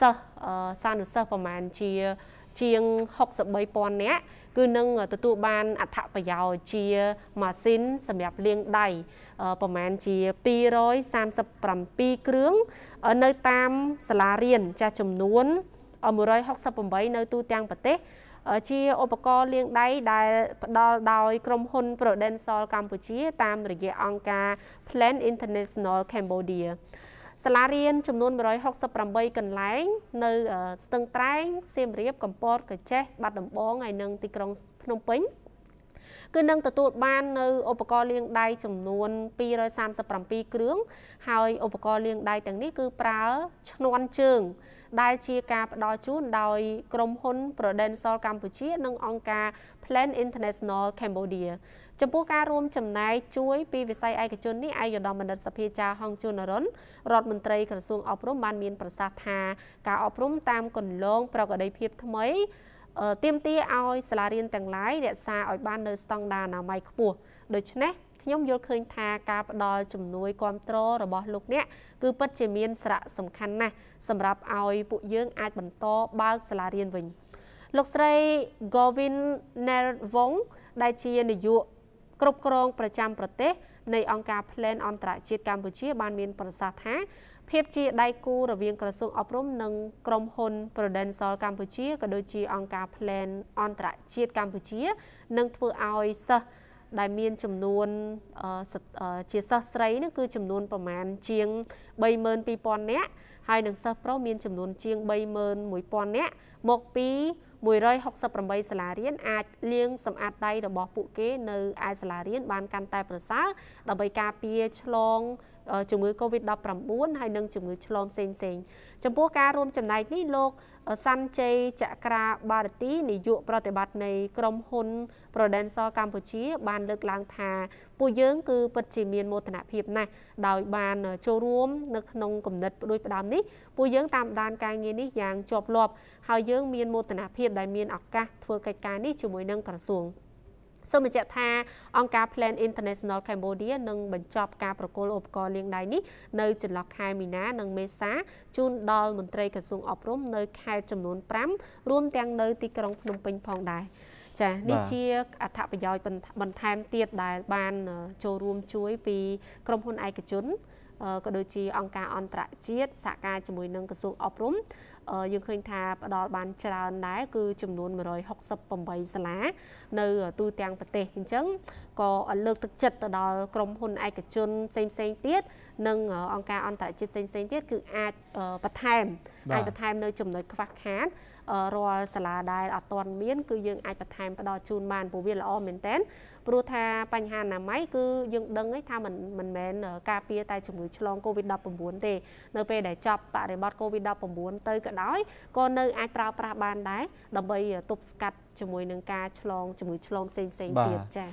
សិស្សសានុសិស្សប្រហែលជាជាង63000នាក់គឺនឹងទទួលបានអត្ថប្រយោជន៍ជាម៉ាស៊ីន សម្រាប់លាងដៃប្រមាណជា237គ្រឿងនៅតាមសាលារៀនចាស់ចំនួន168នៅទូទាំងប្រទេសជាឧបករណ៍លាងដៃដែលផ្ដល់ដោយ ក្រុមហ៊ុន Prudential កម្ពុជា តាមរយៈអង្គការ Plan International Cambodia សាលារៀនចំនួន168កន្លែង នៅស្ទឹងត្រែងសៀមរាបកំពតកោះចេះបាត់ដំបងហើយនិងទីក្រុងភ្នំពេញគឺនឹងទទួលបាននៅឧបករណ៍លាងដៃចំនួន237គ្រឿងហើយឧបករណ៍លាងដៃទាំងនេះគឺប្រើឈ្នន់ជើងដែលជាការផ្ដល់ជូនដោយក្រុមហ៊ុន Prudential កម្ពុជា និងអង្គការ Plan International Cambodia ចំពោះការរួមចំណែកជួយពីវិស័យឯកជននេះឯកឧត្តមបណ្ឌិតសភាចាហុងជុនរនរដ្ឋមន្ត្រីក្រសួងអប់រំបានមានប្រសាសន៍ថាការអប់រំតាមគន្លងប្រកបដីភាពថ្មីទៀមទាឲ្យសាលារៀនទាំងឡាយរក្សាឲ្យបាននៅស្តង់ដារអនាម័យខ្ពស់ដូច្នេះខ្ញុំយល់ឃើញថាការផ្ដល់ជំនួយគ្រប់គ្រងរបស់លោកអ្នក គឺពិតជាមានសារៈសំខាន់ណាស់សម្រាប់ឲ្យពួកយើងអាចបន្តបើកសាលារៀនវិញ លោកស្រី Govin Nervong ដែលជានាយកគ្រប់គ្រងប្រចាំប្រទេស នៃអង្គការ Plan អន្តរជាតិកម្ពុជាបានមានប្រសាសន៍ថាភាពជាដៃគូរវាងក្រសួងអប់រំនិងក្រុមហ៊ុន Prudential កម្ពុជាក៏ដូចជាអង្គការ Plan អន្តរជាតិកម្ពុជានឹងធ្វើឲ្យសិស្សដែលមានចំនួនជាសិស្សស្រីនឹងគឺចំនួនប្រមាណជាង32000នាក់ហើយនឹងសិស្សប្រុសមានចំនួនជាង31000នាក់មកពី168សាលារៀនអាចលាងសម្អាតដៃរបស់ពួកគេ នៅឯសាលារៀនបានកាន់តែ ប្រសើរដើម្បីការពារឆ្លងជំងឺ Covid-19 ហើយនិងជំងឺឆ្លងផ្សេងផ្សេងចំពោះការរួមចំណែកនេះលោកសាន់ជ័យចក្រាបារទីនាយកប្រតិបត្តិនៃ ក្រុមហ៊ុន Prudential កម្ពុជា បានលើកឡើងថាពួកយើងគឺពិតជាមានមោទនភាពណាស់ដោយ បាន ចូលរួមនៅក្នុងគំនិតផ្ដួចផ្ដើមនេះពួកយើងតាមដានការងារនេះយ៉ាងជាប់លាប់ហើយយើងមានមោទនភាពដែលមានឱកាសធ្វើកិច្ចការនេះជាមួយនឹងក្រសួង។សូមបញ្ជាក់ថាអង្គការ Plan International Cambodia នឹងបញ្ចប់ការប្រគល់ឧបករណ៍លាងដៃនេះនៅចន្លោះខែមីនានិងមេសាជូនដល់មន្ត្រីក្រសួងអប់រំ នៅខេត្តចំនួន5រួមទាំងនៅទីក្រុងភ្នំពេញផងដែរចា៎នេះជាអត្ថប្រយោជន៍បន្ថែមទៀតដែលបានចូលរួមជួយ ពី ក្រុមហ៊ុនឯកជនក៏ដូចជាអង្គការអន្តរជាតិសហការជាមួយនឹងក្រសួងអប់រំយើងឃើញថាផ្ដល់បានច្រើនដែរគឺចំនួន168សាលានៅទូទាំងប្រទេសអញ្ចឹងក៏លើកទឹកចិត្តទៅដល់ក្រុមហ៊ុនឯកជនផ្សេងផ្សេងទៀតនិងអង្គការអន្តរជាតិផ្សេងផ្សេងទៀតគឺអាចបន្ថែមអាចបន្ថែមនៅចំណុចខ្វះខាតរាល់សាលាដែលអត់ទាន់មានគឺយើងអាចបន្ថែមផ្ដល់ជូនបានព្រោះវាល្អមែនតើព្រោះថាបញ្ហាអនាម័យគឺយើងដឹងហើយថាមិនមិនមែនការពារតែជំងឺឆ្លង COVID-19 ទេនៅពេលដែលចប់បរិបត្តិ COVID-19 ទៅក៏ដោយក៏នៅអាចប្រើប្រាស់បានដែរដើម្បីទប់ស្កាត់ជាមួយនឹងការឆ្លងជំងឺឆ្លងផ្សេងៗទៀតចា៎